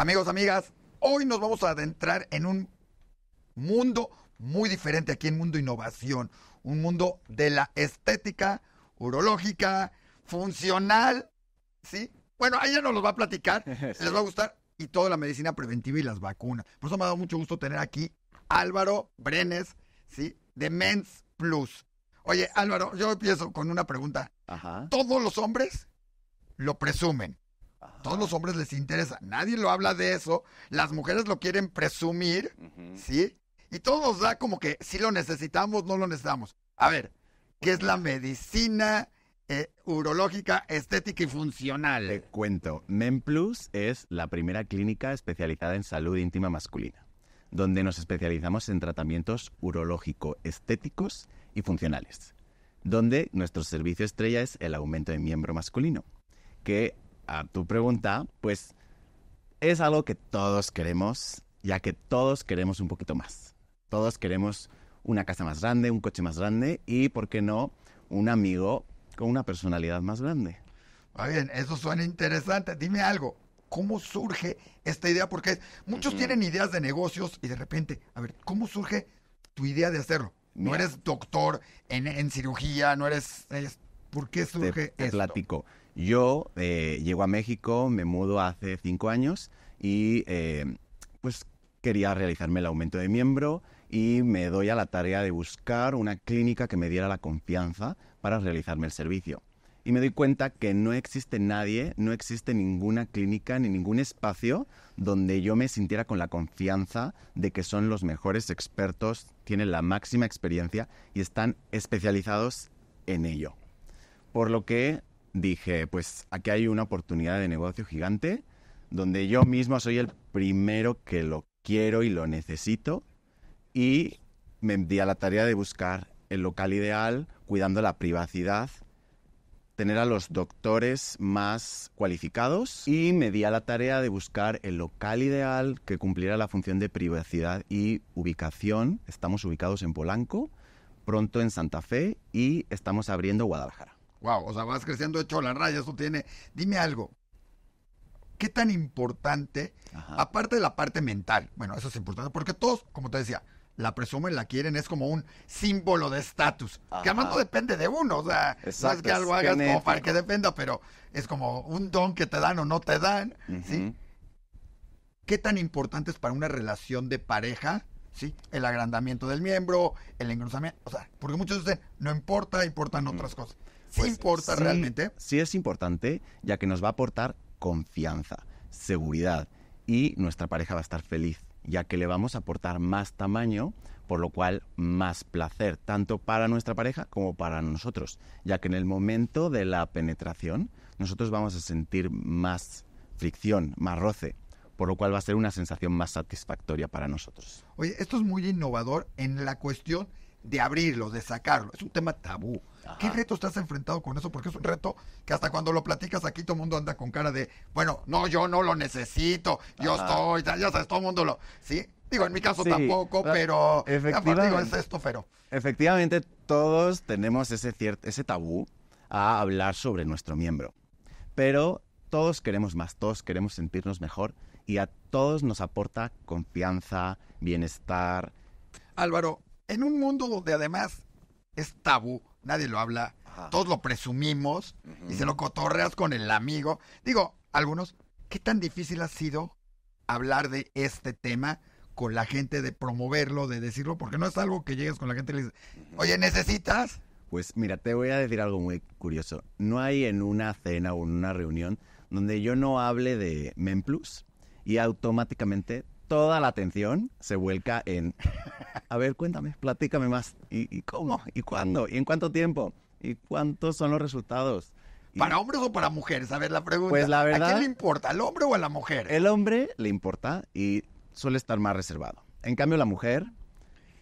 Amigos, amigas, hoy nos vamos a adentrar en un mundo muy diferente aquí en Mundo Innovación, un mundo de la estética, urológica, funcional, ¿sí? Bueno, ella nos los va a platicar, les va a gustar, y toda la medicina preventiva y las vacunas. Por eso me ha dado mucho gusto tener aquí Álvaro Brenes, ¿sí? De Men's Plus. Oye, Álvaro, yo empiezo con una pregunta. Todos los hombres lo presumen. Todos los hombres les interesa, nadie lo habla de eso, las mujeres lo quieren presumir, ¿sí? Y todo nos da como que si lo necesitamos, no lo necesitamos. A ver, ¿qué es la medicina eh, urológica, estética y funcional? Te cuento, Memplus es la primera clínica especializada en salud íntima masculina, donde nos especializamos en tratamientos urológico-estéticos y funcionales, donde nuestro servicio estrella es el aumento de miembro masculino, que a tu pregunta, pues es algo que todos queremos, ya que todos queremos un poquito más. Todos queremos una casa más grande, un coche más grande y, ¿por qué no?, un amigo con una personalidad más grande. Va bien, eso suena interesante. Dime algo, ¿cómo surge esta idea? Porque muchos tienen ideas de negocios y de repente, a ver, ¿cómo surge tu idea de hacerlo? No eres doctor en, cirugía, no eres ¿Por qué es este platico. Yo eh, llego a México, me mudo hace cinco años y eh, pues quería realizarme el aumento de miembro y me doy a la tarea de buscar una clínica que me diera la confianza para realizarme el servicio. Y me doy cuenta que no existe nadie, no existe ninguna clínica ni ningún espacio donde yo me sintiera con la confianza de que son los mejores expertos, tienen la máxima experiencia y están especializados en ello. Por lo que dije, pues aquí hay una oportunidad de negocio gigante donde yo mismo soy el primero que lo quiero y lo necesito y me di a la tarea de buscar el local ideal cuidando la privacidad, tener a los doctores más cualificados y me di a la tarea de buscar el local ideal que cumpliera la función de privacidad y ubicación. Estamos ubicados en Polanco, pronto en Santa Fe y estamos abriendo Guadalajara. Wow, o sea, vas creciendo hecho las rayas, eso tiene. Dime algo. ¿Qué tan importante, aparte de la parte mental? Bueno, eso es importante porque todos, como te decía, la presumen, la quieren, es como un símbolo de estatus. Que además no depende de uno, o sea, que algo hagas como para que dependa, pero es como un don que te dan o no te dan, ¿Qué tan importante es para una relación de pareja, ¿sí? El agrandamiento del miembro, el engrosamiento, o sea, porque muchos dicen, no importa, importan otras cosas pues, importa realmente? Sí es importante, ya que nos va a aportar confianza, seguridad y nuestra pareja va a estar feliz, ya que le vamos a aportar más tamaño, por lo cual más placer, tanto para nuestra pareja como para nosotros, ya que en el momento de la penetración nosotros vamos a sentir más fricción, más roce, por lo cual va a ser una sensación más satisfactoria para nosotros. Oye, esto es muy innovador en la cuestión de abrirlo, de sacarlo. Es un tema tabú. ¿Qué reto estás enfrentado con eso? Porque es un reto que hasta cuando lo platicas aquí todo el mundo anda con cara de, bueno, no, yo no lo necesito, yo estoy, ya sabes, todo el mundo lo... ¿Sí? Digo, en mi caso tampoco, ah, pero... Efectivamente. es esto, pero... Efectivamente, todos tenemos ese, ese tabú a hablar sobre nuestro miembro. Pero todos queremos más, todos queremos sentirnos mejor y a todos nos aporta confianza, bienestar. Álvaro, en un mundo donde además es tabú, nadie lo habla, todos lo presumimos y se lo cotorreas con el amigo. Digo, algunos, ¿qué tan difícil ha sido hablar de este tema? con la gente de promoverlo, de decirlo, porque no es algo que llegues con la gente y le dices, oye, ¿necesitas? Pues mira, te voy a decir algo muy curioso. No hay en una cena o en una reunión donde yo no hable de plus y automáticamente toda la atención se vuelca en, a ver, cuéntame, platícame más. ¿Y, cómo? ¿Y cuándo? ¿Y en cuánto tiempo? ¿Y cuántos son los resultados? ¿Para hombres o para mujeres? A ver, la pregunta. Pues la verdad, ¿A quién le importa, al hombre o a la mujer? El hombre le importa y suele estar más reservado. En cambio, la mujer,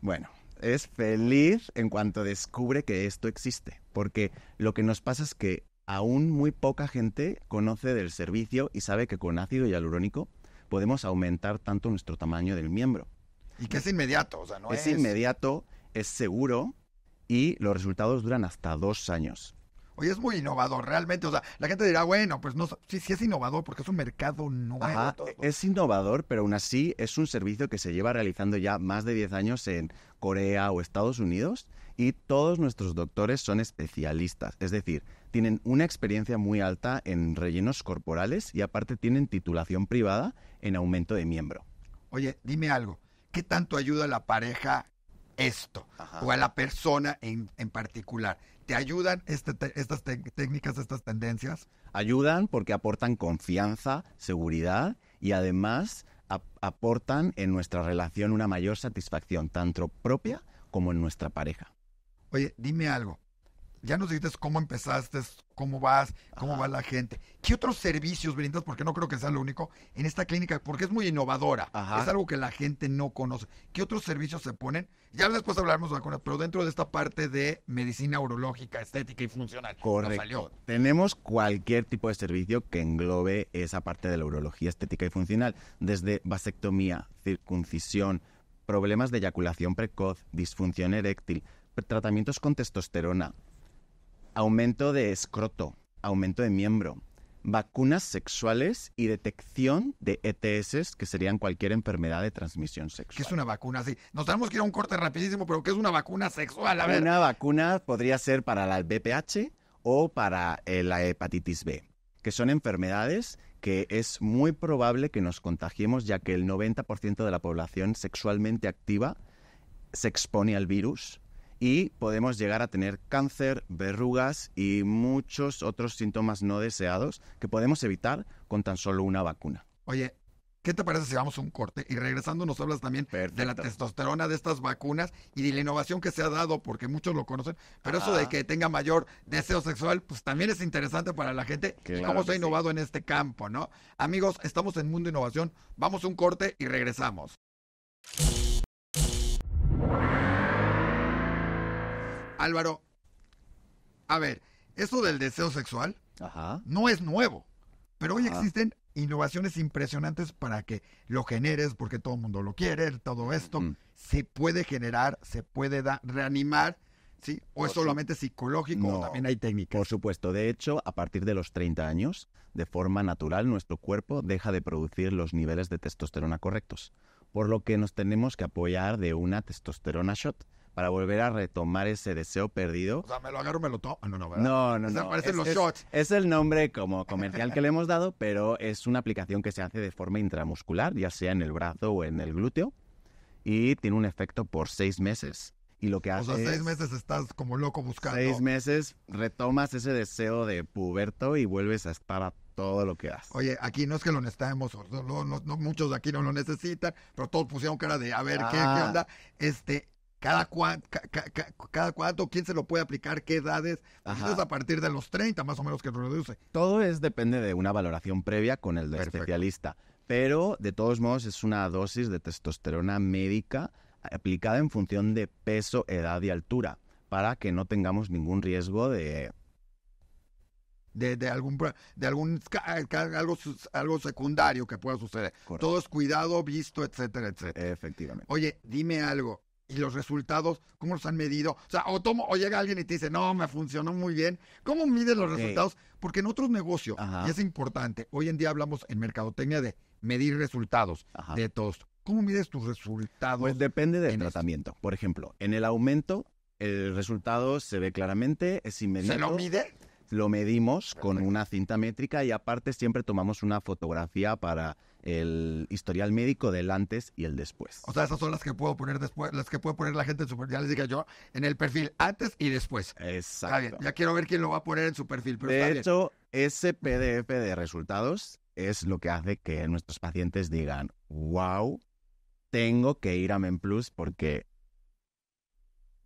bueno, es feliz en cuanto descubre que esto existe. Porque lo que nos pasa es que aún muy poca gente conoce del servicio y sabe que con ácido hialurónico podemos aumentar tanto nuestro tamaño del miembro. Y que es inmediato, o sea, no es... inmediato, es seguro y los resultados duran hasta dos años. Oye, es muy innovador, realmente. O sea, la gente dirá, bueno, pues no, sí, sí es innovador porque es un mercado nuevo. es innovador, pero aún así es un servicio que se lleva realizando ya más de 10 años en Corea o Estados Unidos y todos nuestros doctores son especialistas. Es decir, tienen una experiencia muy alta en rellenos corporales y aparte tienen titulación privada en aumento de miembro. Oye, dime algo, ¿qué tanto ayuda a la pareja esto? O a la persona en, en particular. ¿Te ayudan este estas técnicas, estas tendencias? Ayudan porque aportan confianza, seguridad y además aportan en nuestra relación una mayor satisfacción, tanto propia como en nuestra pareja. Oye, dime algo, ya nos dijiste cómo empezaste, cómo vas, cómo va la gente. ¿Qué otros servicios brindas? Porque no creo que sea lo único en esta clínica, porque es muy innovadora. Es algo que la gente no conoce. ¿Qué otros servicios se ponen? Ya después hablaremos de vacunas, pero dentro de esta parte de medicina urológica, estética y funcional. Correcto. Tenemos cualquier tipo de servicio que englobe esa parte de la urología estética y funcional, desde vasectomía, circuncisión, problemas de eyaculación precoz, disfunción eréctil, tratamientos con testosterona, aumento de escroto, aumento de miembro, vacunas sexuales y detección de ETS, que serían cualquier enfermedad de transmisión sexual. ¿Qué es una vacuna? Sí, nos tenemos que ir a un corte rapidísimo, pero ¿qué es una vacuna sexual? A ver. Una vacuna podría ser para la BPH o para eh, la hepatitis B, que son enfermedades que es muy probable que nos contagiemos, ya que el 90% de la población sexualmente activa se expone al virus y podemos llegar a tener cáncer, verrugas y muchos otros síntomas no deseados que podemos evitar con tan solo una vacuna. Oye, ¿Qué te parece si vamos a un corte? Y regresando nos hablas también de la testosterona de estas vacunas y de la innovación que se ha dado, porque muchos lo conocen, pero eso de que tenga mayor deseo sexual, pues también es interesante para la gente y cómo se ha innovado en este campo, ¿no? Amigos, estamos en Mundo Innovación, vamos a un corte y regresamos. Álvaro, a ver, eso del deseo sexual no es nuevo, pero hoy existen innovaciones impresionantes para que lo generes, porque todo el mundo lo quiere, todo esto mm. se puede generar, se puede reanimar. ¿Sí? ¿O es solamente psicológico o también hay técnicas? Por supuesto. De hecho, a partir de los 30 años, de forma natural, nuestro cuerpo deja de producir los niveles de testosterona correctos. Por lo que nos tenemos que apoyar de una testosterona shot, para volver a retomar ese deseo perdido. O sea, me lo agarro, me lo tomo. Ah, no, no, No, no, no. Es, el nombre como comercial que le hemos dado, pero es una aplicación que se hace de forma intramuscular, ya sea en el brazo o en el glúteo, y tiene un efecto por seis meses y lo que hace. O sea, seis meses estás como loco buscando. Seis meses retomas ese deseo de puberto y vuelves a estar a todo lo que das. Oye, aquí no es que lo necesitemos, muchos de aquí no lo necesitan, pero todos pusieron cara de a ver ¿qué, ¿qué, ah. onda. Este, cada, cuánto, quién se lo puede aplicar, qué edades. Pues a partir de los 30 más o menos que reduce. Todo es depende de una valoración previa con el especialista. Pero de todos modos es una dosis de testosterona médica aplicada en función de peso, edad y altura para que no tengamos ningún riesgo de de, algún de algún algo secundario que pueda suceder. Todo es cuidado, visto, etcétera, etcétera. Efectivamente. Oye, dime algo y los resultados, ¿cómo los han medido? O sea, o, tomo, o llega alguien y te dice, no, me funcionó muy bien. ¿Cómo mides los resultados? Porque en otros negocios, y es importante, hoy en día hablamos en mercadotecnia de medir resultados de todos. ¿Cómo mides tus resultados? Pues depende del tratamiento. Por ejemplo, en el aumento, el resultado se ve claramente, es inmediato. ¿Se lo mide? Lo medimos con una cinta métrica y aparte siempre tomamos una fotografía para el historial médico del antes y el después. O sea, esas son las que puedo poner después, las que puede poner la gente en su perfil, les dije yo, en el perfil antes y después. Exacto. Está bien, ya quiero ver quién lo va a poner en su perfil. de hecho, ese PDF de resultados es lo que hace que nuestros pacientes digan, wow, tengo que ir a MenPlus porque...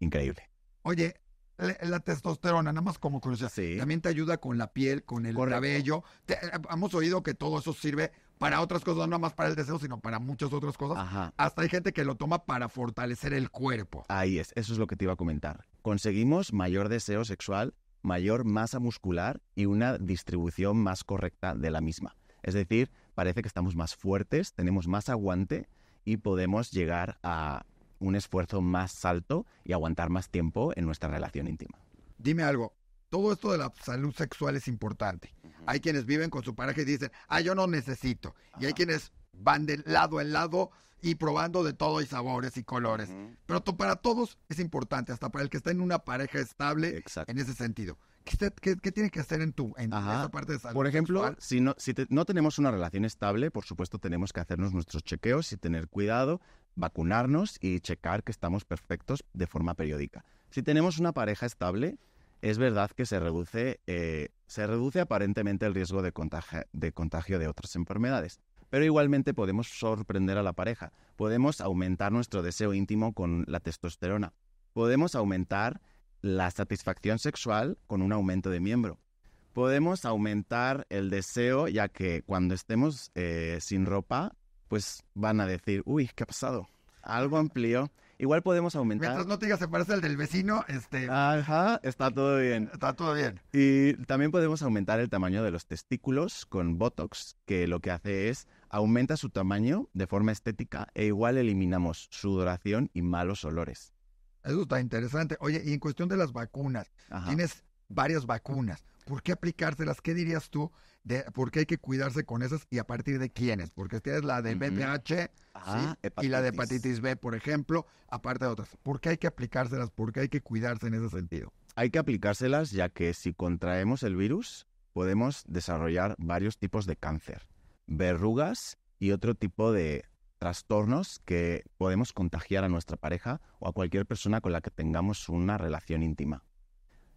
Increíble. Oye, la, testosterona, nada más como curiosidad, sí. también te ayuda con la piel, con el cabello. Eh, hemos oído que todo eso sirve para otras cosas, no más para el deseo, sino para muchas otras cosas. Hasta hay gente que lo toma para fortalecer el cuerpo. Ahí es, eso es lo que te iba a comentar. Conseguimos mayor deseo sexual, mayor masa muscular y una distribución más correcta de la misma. Es decir, parece que estamos más fuertes, tenemos más aguante y podemos llegar a un esfuerzo más alto y aguantar más tiempo en nuestra relación íntima. Dime algo, todo esto de la salud sexual es importante. Hay quienes viven con su pareja y dicen, ah, yo no necesito. Y hay quienes van de lado en lado y probando de todo y sabores y colores. Pero para todos es importante, hasta para el que está en una pareja estable en ese sentido. ¿Qué, qué, tiene que hacer en tu en esa parte de salud? Por ejemplo, si, si no tenemos una relación estable, por supuesto tenemos que hacernos nuestros chequeos y tener cuidado, vacunarnos y checar que estamos perfectos de forma periódica. Si tenemos una pareja estable, es verdad que se reduce, eh, se reduce aparentemente el riesgo de contagio, de otras enfermedades, pero igualmente podemos sorprender a la pareja, podemos aumentar nuestro deseo íntimo con la testosterona, podemos aumentar la satisfacción sexual con un aumento de miembro, podemos aumentar el deseo ya que cuando estemos eh, sin ropa, pues van a decir, uy, ¿qué ha pasado? algo amplio. Igual podemos aumentar. Mientras no te digas se parece al del vecino, este. Ajá, está todo bien. Está todo bien. Y también podemos aumentar el tamaño de los testículos con Botox, que lo que hace es aumenta su tamaño de forma estética e igual eliminamos sudoración y malos olores. Eso está interesante. Oye, y en cuestión de las vacunas, tienes varias vacunas. ¿por qué aplicárselas? ¿Qué dirías tú de por qué hay que cuidarse con esas y a partir de quiénes? Porque tienes la de BPH ah, y la de hepatitis B, por ejemplo, aparte de otras. ¿Por qué hay que aplicárselas? ¿Por qué hay que cuidarse en ese sentido? Hay que aplicárselas ya que si contraemos el virus podemos desarrollar varios tipos de cáncer, verrugas y otro tipo de trastornos que podemos contagiar a nuestra pareja o a cualquier persona con la que tengamos una relación íntima.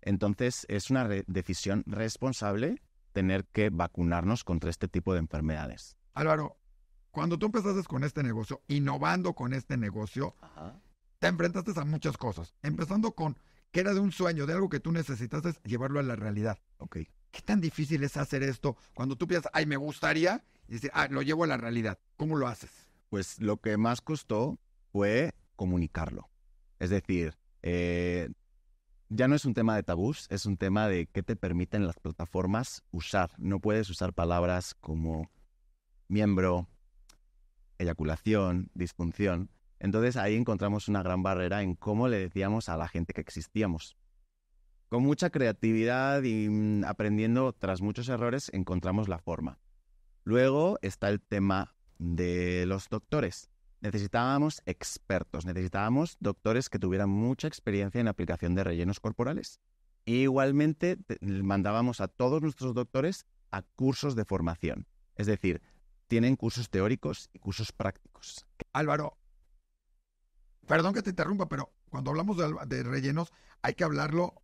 Entonces, es una decisión responsable tener que vacunarnos contra este tipo de enfermedades. Álvaro, cuando tú empezaste con este negocio, innovando con este negocio, te enfrentaste a muchas cosas. Empezando con que era de un sueño, de algo que tú necesitaste llevarlo a la realidad. Ok. ¿Qué tan difícil es hacer esto cuando tú piensas, ay, me gustaría, y dices, ah, lo llevo a la realidad? ¿Cómo lo haces? Pues lo que más costó fue comunicarlo. Es decir, eh, ya no es un tema de tabús, es un tema de qué te permiten las plataformas usar. No puedes usar palabras como miembro, eyaculación, disfunción. Entonces ahí encontramos una gran barrera en cómo le decíamos a la gente que existíamos. Con mucha creatividad y mm, aprendiendo tras muchos errores encontramos la forma. Luego está el tema de los doctores necesitábamos expertos, necesitábamos doctores que tuvieran mucha experiencia en aplicación de rellenos corporales. E igualmente mandábamos a todos nuestros doctores a cursos de formación. Es decir, tienen cursos teóricos y cursos prácticos. Álvaro, perdón que te interrumpa, pero cuando hablamos de, rellenos hay que hablarlo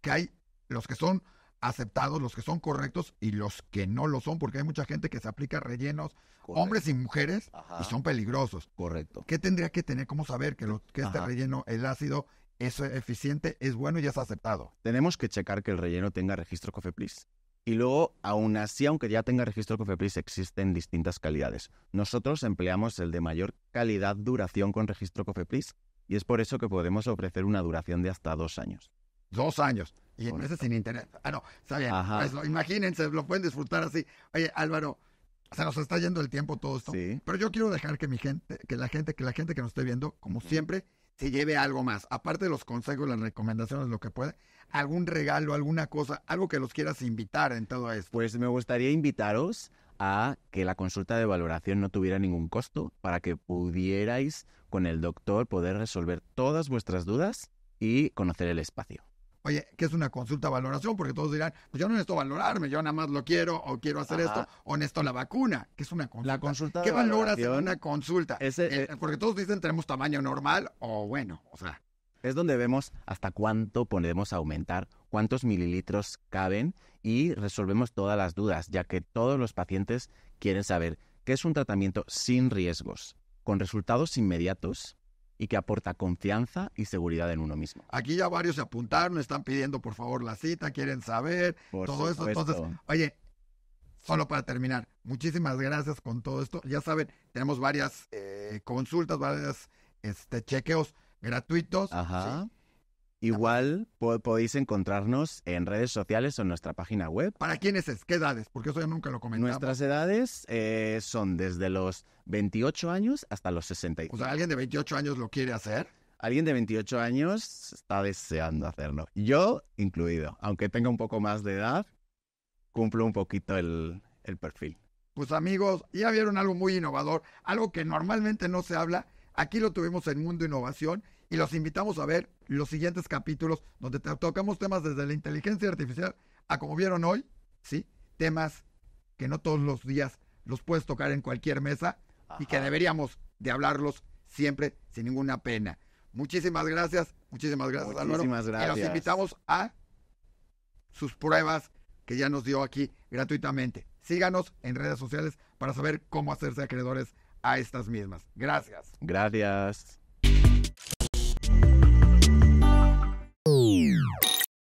que hay los que son aceptados, los que son correctos y los que no lo son, porque hay mucha gente que se aplica rellenos, hombres y mujeres, y son peligrosos. Correcto. ¿Qué tendría que tener? ¿Cómo saber que, lo, este relleno, el ácido, es eficiente, es bueno y es aceptado? Tenemos que checar que el relleno tenga registro Cofepris. Y luego, aún así, aunque ya tenga registro Cofepris, existen distintas calidades. Nosotros empleamos el de mayor calidad duración con registro Cofepris, y es por eso que podemos ofrecer una duración de hasta dos años dos años. Y en meses sin internet. Ah, no, está bien. imagínense, lo pueden disfrutar así. Oye, Álvaro, se nos está yendo el tiempo todo esto. Pero yo quiero dejar que mi gente, que la gente, que la gente que nos esté viendo, como siempre, se lleve algo más. Aparte de los consejos, las recomendaciones, lo que pueda algún regalo, alguna cosa, algo que los quieras invitar en todo esto. Pues me gustaría invitaros a que la consulta de valoración no tuviera ningún costo para que pudierais con el doctor poder resolver todas vuestras dudas y conocer el espacio. Oye, ¿qué es una consulta valoración? Porque todos dirán, pues yo no necesito valorarme, yo nada más lo quiero o quiero hacer esto o necesito la vacuna, ¿Qué es una consulta. La consulta ¿Qué valoración valoras una consulta? Eh, eh, porque todos dicen tenemos tamaño normal o bueno, o sea. Es donde vemos hasta cuánto podemos aumentar, cuántos mililitros caben y resolvemos todas las dudas, ya que todos los pacientes quieren saber qué es un tratamiento sin riesgos, con resultados inmediatos y que aporta confianza y seguridad en uno mismo. Aquí ya varios se apuntaron, están pidiendo por favor la cita, quieren saber todo eso. Entonces, oye, solo para terminar, muchísimas gracias con todo esto. Ya saben, tenemos varias eh, consultas, varios este, chequeos gratuitos. Ajá. Igual podéis encontrarnos en redes sociales o en nuestra página web. ¿Para quiénes es? ¿Qué edades? Porque eso ya nunca lo comentamos. Nuestras edades eh, son desde los 28 años hasta los 65. O ¿alguien de 28 años lo quiere hacer? Alguien de 28 años está deseando hacerlo. Yo incluido. Aunque tenga un poco más de edad, cumplo un poquito el, el perfil. Pues amigos, ya vieron algo muy innovador, algo que normalmente no se habla. Aquí lo tuvimos en Mundo Innovación y los invitamos a ver los siguientes capítulos donde tocamos temas desde la inteligencia artificial a como vieron hoy, ¿sí? Temas que no todos los días los puedes tocar en cualquier mesa y que deberíamos de hablarlos siempre sin ninguna pena. Muchísimas gracias, muchísimas gracias, muchísimas gracias. Y los invitamos a sus pruebas que ya nos dio aquí gratuitamente. Síganos en redes sociales para saber cómo hacerse acreedores a estas mismas. Gracias. Gracias.